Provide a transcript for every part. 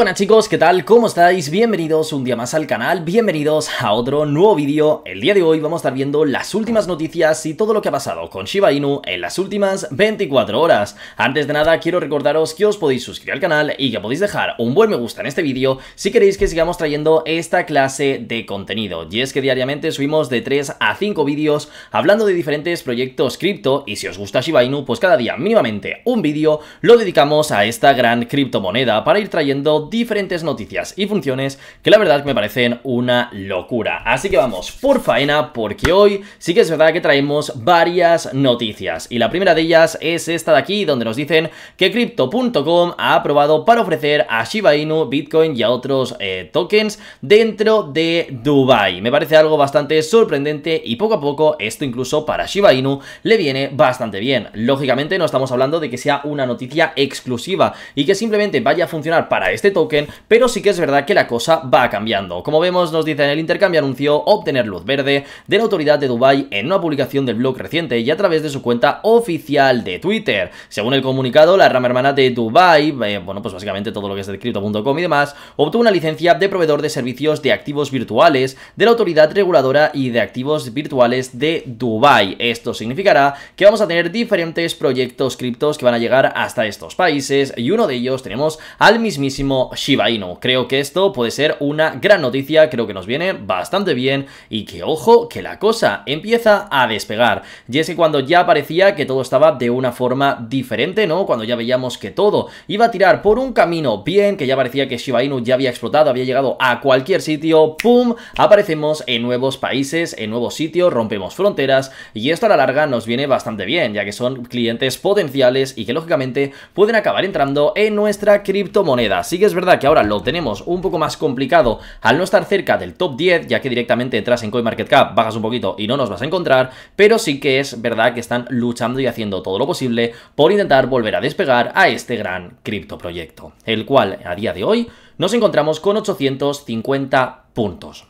buenas chicos, ¿qué tal? ¿Cómo estáis? Bienvenidos un día más al canal, bienvenidos a otro nuevo vídeo. El día de hoy vamos a estar viendo las últimas noticias y todo lo que ha pasado con Shiba Inu en las últimas 24 horas. Antes de nada, quiero recordaros que os podéis suscribir al canal y que podéis dejar un buen me gusta en este vídeo si queréis que sigamos trayendo esta clase de contenido. Y es que diariamente subimos de 3 a 5 vídeos hablando de diferentes proyectos cripto y si os gusta Shiba Inu, pues cada día mínimamente un vídeo lo dedicamos a esta gran criptomoneda para ir trayendo diferentes noticias y funciones que la verdad me parecen una locura. Así que vamos, por faena, porque hoy sí que es verdad que traemos varias noticias. Y la primera de ellas es esta de aquí, donde nos dicen que Crypto.com ha aprobado para ofrecer a Shiba Inu, Bitcoin y a otros eh, tokens dentro de Dubai. Me parece algo bastante sorprendente y poco a poco esto incluso para Shiba Inu le viene bastante bien. Lógicamente no estamos hablando de que sea una noticia exclusiva y que simplemente vaya a funcionar para este token pero sí que es verdad que la cosa va cambiando. Como vemos, nos dice en el intercambio anunció obtener luz verde de la autoridad de Dubai en una publicación del blog reciente y a través de su cuenta oficial de Twitter. Según el comunicado, la rama hermana de Dubai, eh, bueno, pues básicamente todo lo que es de Crypto.com y demás, obtuvo una licencia de proveedor de servicios de activos virtuales de la autoridad reguladora y de activos virtuales de Dubai. Esto significará que vamos a tener diferentes proyectos criptos que van a llegar hasta estos países y uno de ellos tenemos al mismísimo Shiba Inu. Creo que esto puede ser una gran noticia, creo que nos viene bastante bien y que ojo que la cosa empieza a despegar. Y es que cuando ya parecía que todo estaba de una forma diferente, ¿no? Cuando ya veíamos que todo iba a tirar por un camino bien, que ya parecía que Shiba Inu ya había explotado, había llegado a cualquier sitio, ¡pum! Aparecemos en nuevos países, en nuevos sitios, rompemos fronteras y esto a la larga nos viene bastante bien, ya que son clientes potenciales y que lógicamente pueden acabar entrando en nuestra criptomoneda. Así que es verdad que ahora lo tenemos un poco más complicado al no estar cerca del top 10, ya que directamente entras en CoinMarketCap, bajas un poquito y no nos vas a encontrar, pero sí que es verdad que están luchando y haciendo todo lo posible por intentar volver a despegar a este gran proyecto, el cual a día de hoy nos encontramos con 850 puntos.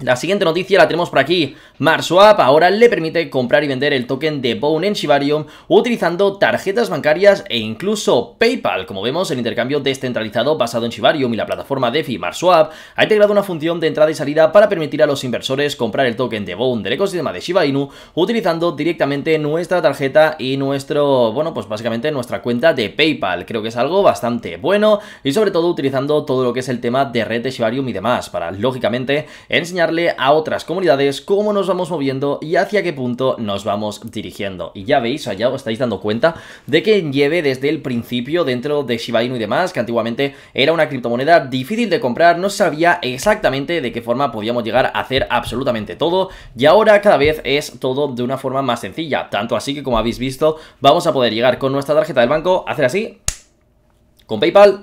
La siguiente noticia la tenemos por aquí. Marswap ahora le permite comprar y vender el token de Bone en Shibarium utilizando tarjetas bancarias e incluso PayPal. Como vemos, el intercambio descentralizado basado en Shibarium y la plataforma DeFi Marswap ha integrado una función de entrada y salida para permitir a los inversores comprar el token de Bone del ecosistema de Shiba Inu utilizando directamente nuestra tarjeta y nuestro, bueno, pues básicamente nuestra cuenta de PayPal. Creo que es algo bastante bueno y sobre todo utilizando todo lo que es el tema de red de Shibarium y demás para, lógicamente, enseñar a otras comunidades cómo nos vamos moviendo y hacia qué punto nos vamos dirigiendo. Y ya veis, allá os estáis dando cuenta de que lleve desde el principio dentro de Shiba Inu y demás, que antiguamente era una criptomoneda difícil de comprar, no sabía exactamente de qué forma podíamos llegar a hacer absolutamente todo y ahora cada vez es todo de una forma más sencilla, tanto así que como habéis visto vamos a poder llegar con nuestra tarjeta del banco, hacer así, con Paypal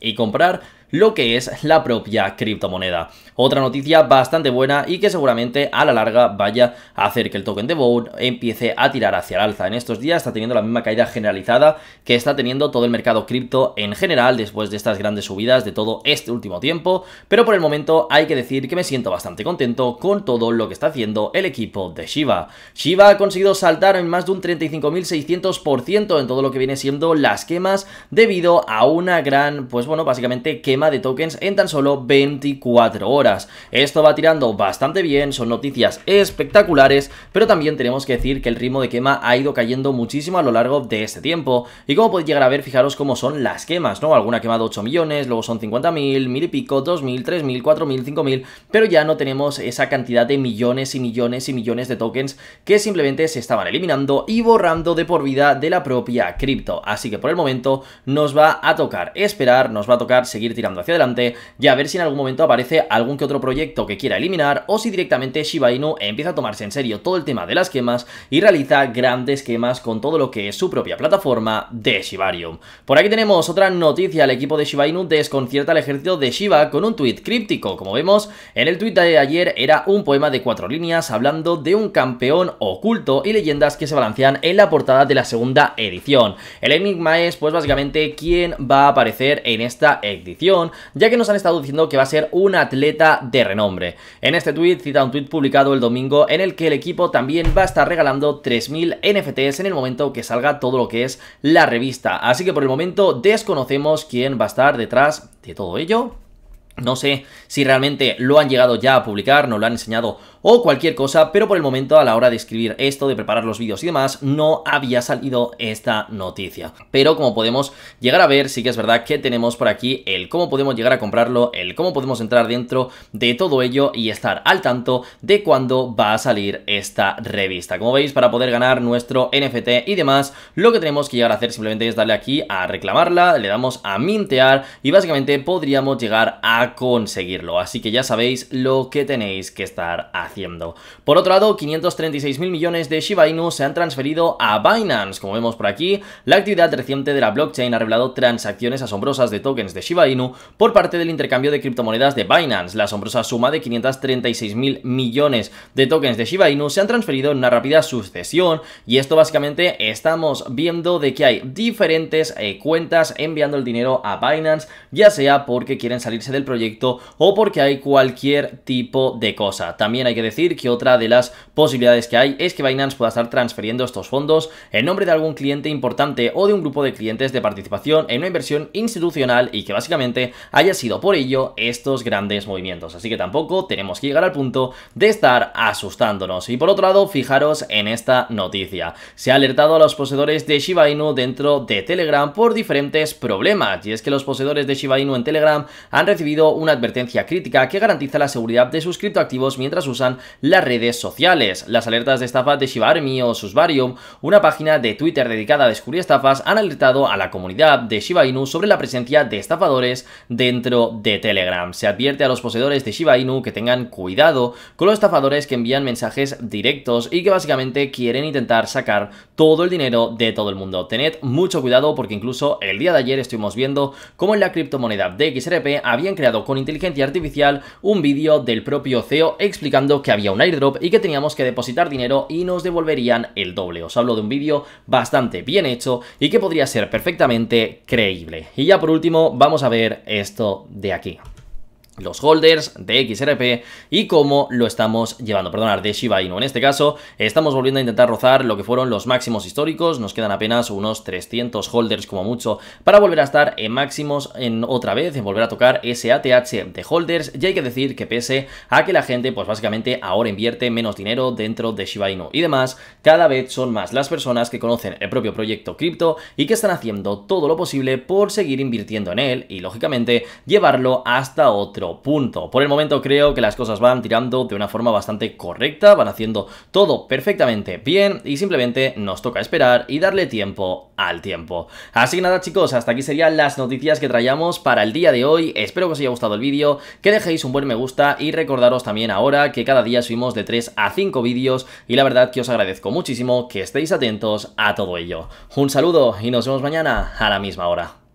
y comprar lo que es la propia criptomoneda. Otra noticia bastante buena y que seguramente a la larga vaya a hacer que el token de Bone empiece a tirar hacia el alza. En estos días está teniendo la misma caída generalizada que está teniendo todo el mercado cripto en general después de estas grandes subidas de todo este último tiempo, pero por el momento hay que decir que me siento bastante contento con todo lo que está haciendo el equipo de Shiba. Shiba ha conseguido saltar en más de un 35.600% en todo lo que viene siendo las quemas debido a una gran, pues bueno, básicamente que de tokens en tan solo 24 horas. Esto va tirando bastante bien, son noticias espectaculares, pero también tenemos que decir que el ritmo de quema ha ido cayendo muchísimo a lo largo de este tiempo. Y como podéis llegar a ver, fijaros cómo son las quemas, ¿no? Alguna ha quemado 8 millones, luego son 50.000, mil y pico, 2.000, 3.000, 4.000, 5.000, pero ya no tenemos esa cantidad de millones y millones y millones de tokens que simplemente se estaban eliminando y borrando de por vida de la propia cripto. Así que por el momento nos va a tocar esperar, nos va a tocar seguir tirando hacia adelante y a ver si en algún momento aparece algún que otro proyecto que quiera eliminar o si directamente Shiba Inu empieza a tomarse en serio todo el tema de las quemas y realiza grandes quemas con todo lo que es su propia plataforma de Shibarium. Por aquí tenemos otra noticia, el equipo de Shiba Inu desconcierta al ejército de Shiba con un tuit críptico, como vemos en el tuit de ayer era un poema de cuatro líneas hablando de un campeón oculto y leyendas que se balancean en la portada de la segunda edición. El enigma es pues básicamente quién va a aparecer en esta edición ya que nos han estado diciendo que va a ser un atleta de renombre. En este tweet cita un tweet publicado el domingo en el que el equipo también va a estar regalando 3.000 NFTs en el momento que salga todo lo que es la revista. Así que por el momento desconocemos quién va a estar detrás de todo ello. No sé si realmente lo han llegado ya a publicar, no lo han enseñado o cualquier cosa, pero por el momento a la hora de escribir esto, de preparar los vídeos y demás, no había salido esta noticia. Pero como podemos llegar a ver, sí que es verdad que tenemos por aquí el cómo podemos llegar a comprarlo, el cómo podemos entrar dentro de todo ello y estar al tanto de cuándo va a salir esta revista. Como veis, para poder ganar nuestro NFT y demás, lo que tenemos que llegar a hacer simplemente es darle aquí a reclamarla, le damos a mintear y básicamente podríamos llegar a conseguirlo. Así que ya sabéis lo que tenéis que estar haciendo haciendo. Por otro lado, 536.000 millones de Shiba Inu se han transferido a Binance. Como vemos por aquí, la actividad reciente de la blockchain ha revelado transacciones asombrosas de tokens de Shiba Inu por parte del intercambio de criptomonedas de Binance. La asombrosa suma de 536.000 millones de tokens de Shiba Inu se han transferido en una rápida sucesión y esto básicamente estamos viendo de que hay diferentes eh, cuentas enviando el dinero a Binance, ya sea porque quieren salirse del proyecto o porque hay cualquier tipo de cosa. También hay decir que otra de las posibilidades que hay es que Binance pueda estar transfiriendo estos fondos en nombre de algún cliente importante o de un grupo de clientes de participación en una inversión institucional y que básicamente haya sido por ello estos grandes movimientos. Así que tampoco tenemos que llegar al punto de estar asustándonos. Y por otro lado, fijaros en esta noticia. Se ha alertado a los poseedores de Shiba Inu dentro de Telegram por diferentes problemas. Y es que los poseedores de Shiba Inu en Telegram han recibido una advertencia crítica que garantiza la seguridad de sus criptoactivos mientras usan las redes sociales. Las alertas de estafa de Shiba Army o Susbarium, una página de Twitter dedicada a descubrir estafas, han alertado a la comunidad de Shiba Inu sobre la presencia de estafadores dentro de Telegram. Se advierte a los poseedores de Shiba Inu que tengan cuidado con los estafadores que envían mensajes directos y que básicamente quieren intentar sacar todo el dinero de todo el mundo. Tened mucho cuidado porque incluso el día de ayer estuvimos viendo cómo en la criptomoneda de XRP habían creado con inteligencia artificial un vídeo del propio CEO explicando que había un airdrop y que teníamos que depositar dinero y nos devolverían el doble. Os hablo de un vídeo bastante bien hecho y que podría ser perfectamente creíble. Y ya por último vamos a ver esto de aquí los holders de XRP y cómo lo estamos llevando, perdonar, de Shiba Inu. En este caso, estamos volviendo a intentar rozar lo que fueron los máximos históricos, nos quedan apenas unos 300 holders como mucho para volver a estar en máximos en otra vez, en volver a tocar ese ATH de holders y hay que decir que pese a que la gente pues básicamente ahora invierte menos dinero dentro de Shiba Inu y demás, cada vez son más las personas que conocen el propio proyecto cripto y que están haciendo todo lo posible por seguir invirtiendo en él y lógicamente llevarlo hasta otro punto. Por el momento creo que las cosas van tirando de una forma bastante correcta, van haciendo todo perfectamente bien y simplemente nos toca esperar y darle tiempo al tiempo. Así que nada chicos, hasta aquí serían las noticias que traíamos para el día de hoy. Espero que os haya gustado el vídeo, que dejéis un buen me gusta y recordaros también ahora que cada día subimos de 3 a 5 vídeos y la verdad que os agradezco muchísimo que estéis atentos a todo ello. Un saludo y nos vemos mañana a la misma hora.